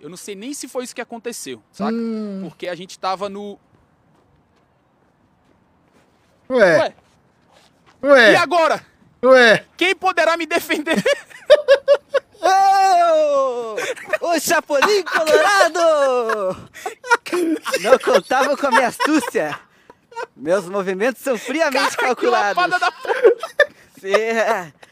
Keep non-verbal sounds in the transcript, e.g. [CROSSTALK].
Eu não sei nem se foi isso que aconteceu, saca? Hum. Porque a gente tava no. Ué. Ué. Ué. E agora? Ué. Quem poderá me defender? Oh, [LAUGHS] o Chapolin Colorado! Não contava com a minha astúcia. Meus movimentos são friamente Cara, calculados. Que da... Você